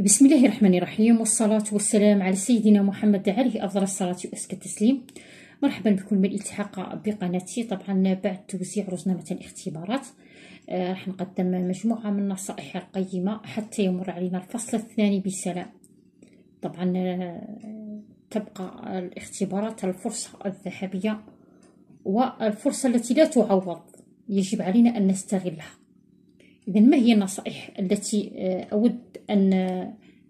بسم الله الرحمن الرحيم والصلاة والسلام على سيدنا محمد عليه أفضل الصلاة وأزكى التسليم مرحبا بكم من الالتحاق بقناتي طبعا بعد توزيع رزنامة الاختبارات آه، راح نقدم مجموعة من النصائح القيمة حتى يمر علينا الفصل الثاني بسلام طبعا آه، تبقى الاختبارات الفرصة الذهبية والفرصة التي لا تعوض يجب علينا أن نستغلها إذا ما هي النصائح التي آه، أود أن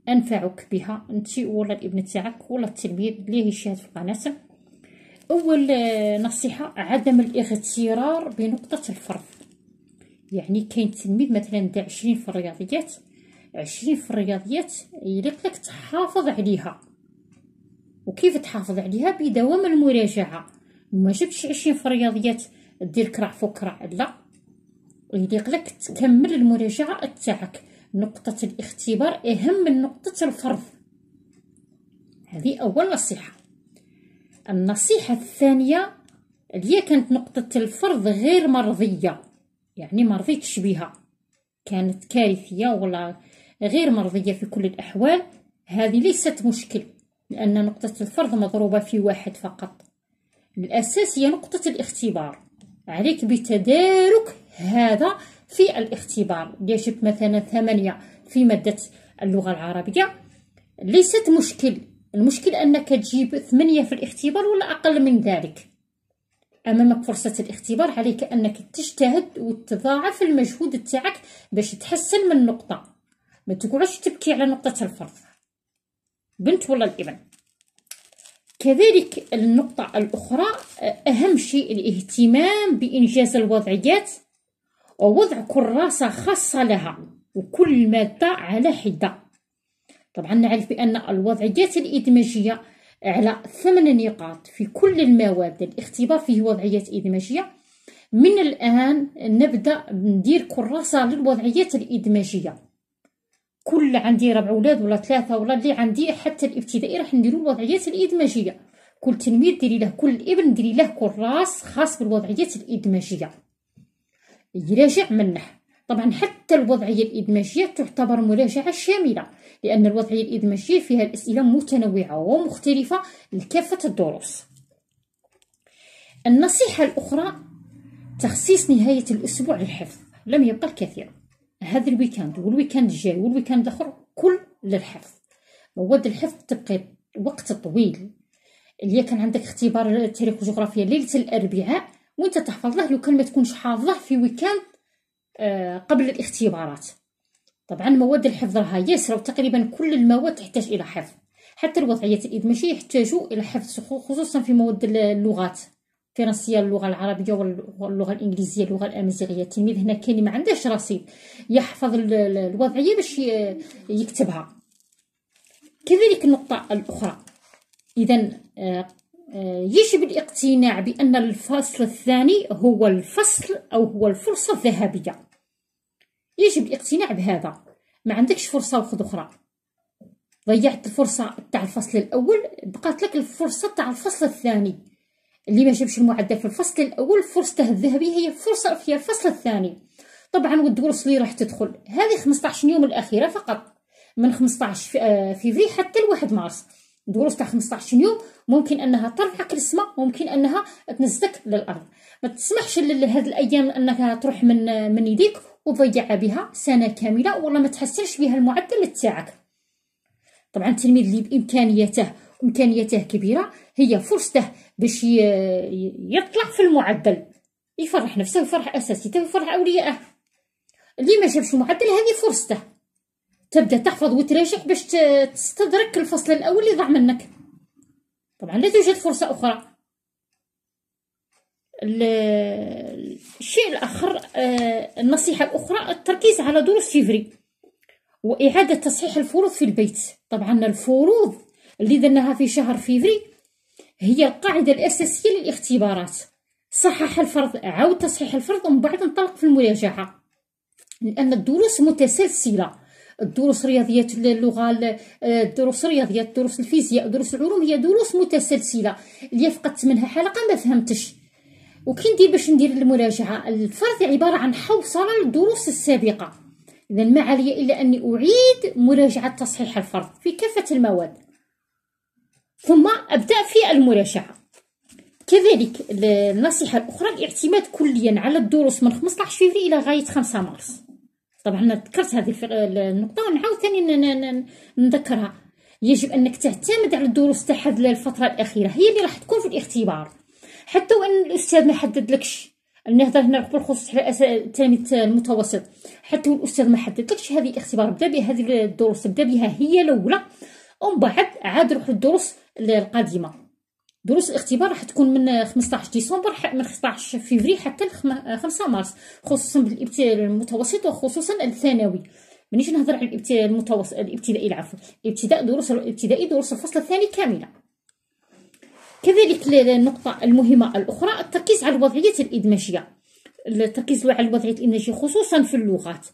أنفعك بها أنت ولا الابن تاعك ولا التلميذ اللي يشاهد في القناة أول آه، نصيحة عدم الاغترار بنقطة الفرض يعني كاين تلميذ مثلا دا عشرين في الرياضيات عشرين في الرياضيات يلك لك تحافظ عليها وكيف تحافظ عليها بدوام المراجعة ما جبتش عشرين في الرياضيات دير كرع فوق كرع لا ويليق لك تكمل المراجعة تاعك نقطة الاختبار أهم من نقطة الفرض هذه أول نصيحة النصيحة الثانية اللي كانت نقطة الفرض غير مرضية يعني مرضيتش بها كانت كارثية ولا غير مرضية في كل الأحوال هذه ليست مشكل لأن نقطة الفرض مضروبة في واحد فقط الأساس هي نقطة الاختبار عليك بتدارك هذا في الاختبار يجب مثلا ثمانية في مادة اللغة العربية ليست مشكل المشكل أنك تجيب ثمانية في الاختبار ولا أقل من ذلك أمامك فرصة الاختبار عليك أنك تجتهد وتضاعف المجهود تاعك باش تحسن من النقطة ما تقعدش تبكي على نقطة الفرق بنت ولا الابن كذلك النقطة الأخرى أهم شيء الاهتمام بإنجاز الوضعيات ووضع كراسة خاصة لها وكل مادة على حدة طبعا نعرف بأن الوضعيات الإدماجية على ثمن نقاط في كل المواد الاختبار فيه وضعيات إدماجية من الآن نبدأ ندير كراسة للوضعيات الإدماجية كل عندي ربع ولاد ولا ثلاثة ولا اللي عندي حتى الابتدائي راح نديرو الوضعيات الإدماجية كل تلميذ ديري له كل ابن ديري له كراس خاص بالوضعيات الإدماجية يراجع منه طبعا حتى الوضعية الإدماجية تعتبر مراجعة شاملة لأن الوضعية الإدماجية فيها الأسئلة متنوعة ومختلفة لكافة الدروس النصيحة الأخرى تخصيص نهاية الأسبوع للحفظ لم يبقى الكثير هذا الويكاند والويكاند الجاي والويكاند الآخر كل للحفظ مواد الحفظ تبقى وقت طويل اللي كان عندك اختبار تاريخ وجغرافيا ليلة الأربعاء وانت تحفظ له لو كان ما تكونش حافظه في ويكاند آه، قبل الاختبارات طبعا مواد الحفظ راها ياسره وتقريبا كل المواد تحتاج الى حفظ حتى الوضعيات الادماجيه يحتاجوا الى حفظ خصوصا في مواد اللغات الفرنسيه اللغه العربيه واللغه الانجليزيه اللغه الامازيغيه التلميذ هنا كاين ما عندهش رصيد يحفظ الوضعيه باش يكتبها كذلك النقطه الاخرى اذا آه، آه، يجب الاقتناع بأن الفصل الثاني هو الفصل أو هو الفرصة الذهبية يجب الاقتناع بهذا ما عندكش فرصة وخذ أخرى ضيعت الفرصة تاع الفصل الأول بقات لك الفرصة تاع الفصل الثاني اللي ما جابش المعدل في الفصل الأول فرصته الذهبية هي فرصة في الفصل الثاني طبعا والدروس اللي راح تدخل هذه 15 يوم الأخيرة فقط من 15 آه، فيفري حتى لواحد مارس دروس تاع 15 يوم ممكن انها ترفعك للسماء ممكن انها تنزلك للارض ما تسمحش لهاد الايام انك تروح من من يديك وتضيع بها سنه كامله ولا ما تحسنش بها المعدل تاعك طبعا التلميذ اللي بامكانياته امكانياته كبيره هي فرصته باش يطلع في المعدل يفرح نفسه ويفرح اساسيته ويفرح اولياءه اللي ما جابش المعدل هذه فرصته تبدا تحفظ وتراجع باش تستدرك الفصل الاول اللي ضاع منك طبعا لا توجد فرصه اخرى الشيء الاخر آه، النصيحه الاخرى التركيز على دروس شيفري واعاده تصحيح الفروض في البيت طبعا الفروض اللي درناها في شهر فيفري هي القاعده الاساسيه للاختبارات صحح الفرض عاود تصحيح الفرض ومن بعد انطلق في المراجعه لان الدروس متسلسله الدروس الرياضيه اللغه الدروس آه، الرياضيه دروس الفيزياء دروس العلوم هي دروس متسلسله اللي فقدت منها حلقه ما فهمتش وكي ندير باش ندير المراجعه الفرض عباره عن حوصله للدروس السابقه اذا ما علي الا اني اعيد مراجعه تصحيح الفرض في كافه المواد ثم ابدا في المراجعه كذلك النصيحه الاخرى الاعتماد كليا على الدروس من 15 فبراير الى غايه 5 مارس طبعا ذكرت هذه النقطه ونعاود ثاني نذكرها يجب انك تعتمد على الدروس تاع هذه الفتره الاخيره هي اللي راح تكون في الاختبار حتى وان الاستاذ ما حددلكش نهضر هنا بالخصوص على التلاميذ المتوسط حتى الاستاذ ما حددلكش هذه الاختبار بدا بهذه الدروس بدا بها هي الاولى ومن بعد عاد روح للدروس القادمه دروس الاختبار راح تكون من 15 ديسمبر من 15 فيفري حتى ل 5 آه، مارس خصوصا بالابتدائي المتوسط وخصوصا الثانوي مانيش نهضر على الابتدائي المتوسط الابتدائي العفو ابتداء دروس الابتدائي دروس الفصل الثاني كامله كذلك النقطة المهمة الأخرى التركيز على الوضعية الإدماجية التركيز على الوضعية الإدماجية خصوصا في اللغات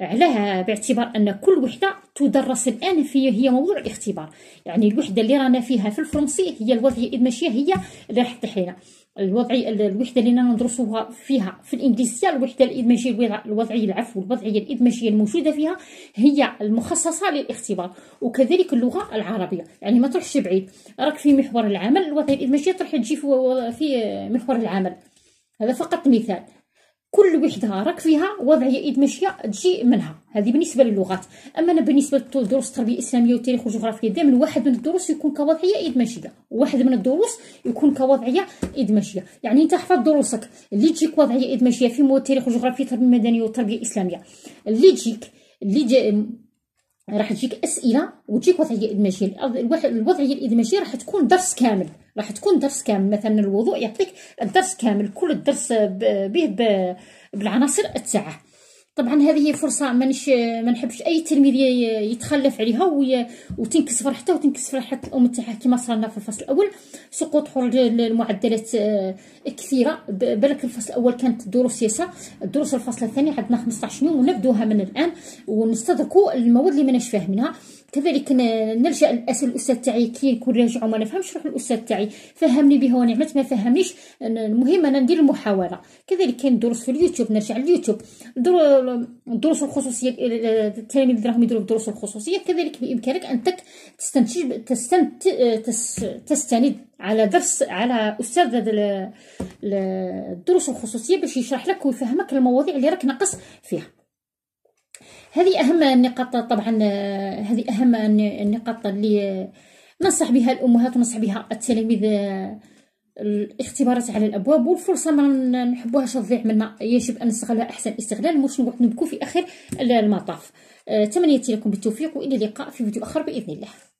علاه باعتبار ان كل وحده تدرس الان في هي موضوع الاختبار يعني الوحده اللي رانا فيها في الفرنسي هي الوضعيه الادماشيه هي اللي راح تحينا الوضعيه الوحده اللي ندرسوها فيها في الانجليزيه الوحده الادماجيه الوضعيه العفو الوضعيه الادماجيه الموجوده فيها هي المخصصه للاختبار وكذلك اللغه العربيه يعني ما تروحش بعيد راك في محور العمل الوضعيه الادماجيه تروح تجي في محور العمل هذا فقط مثال كل وحده راك فيها وضعيه ماشيه تجي منها هذه بالنسبه للغات اما انا بالنسبه لدروس التربيه الاسلاميه والتاريخ والجغرافيا دائما واحد من الدروس يكون كوضعيه ماشيه واحد من الدروس يكون كوضعيه ماشيه يعني انت حفظ دروسك اللي تجيك وضعيه ماشيه في مواد التاريخ والجغرافيا التربيه المدنيه والتربيه الاسلاميه اللي تجيك اللي جي راح تجيك اسئله وتجيك وضعيه ادماجيه الوضعيه الادماجيه راح تكون درس كامل راح تكون درس كامل مثلا الوضوء يعطيك الدرس كامل كل الدرس به بالعناصر تاعه طبعا هذه فرصه مانيش ما نحبش اي تلميذ يتخلف عليها وتنكس فرحته وتنكس فرحه الام تاعها كما صرنا في الفصل الاول سقوط خروج المعدلات آه، كثيره بالك الفصل الاول كانت الدروس يسا الدروس الفصل الثاني عندنا 15 يوم ونبدوها من الان ونستدركوا المواد اللي ماناش فاهمينها كذلك نرجع الاسئله الاستاذ تاعي كي نكون راجع وما نفهمش نروح الاستاذ تاعي فهمني به ونعمت ما فهمنيش المهم انا ندير المحاوله كذلك كاين دروس في اليوتيوب نرجع اليوتيوب الدروس الخصوصيه آه، التلاميذ راهم يديروا الدروس الخصوصيه كذلك بامكانك ان تستنتج تستنت تستند على درس على استاذ الدروس الخصوصيه باش يشرح لك ويفهمك المواضيع اللي راك ناقص فيها هذه أهم النقاط طبعا آه، هذه أهم النقاط اللي ننصح بها الأمهات وننصح بها التلاميذ آه، الاختبارات على الابواب والفرصه ما نحبوهاش تضيع منا يجب ان نستغلها احسن استغلال واش نبكو في اخر المطاف آه، تمنيتي لكم بالتوفيق والى اللقاء في فيديو اخر باذن الله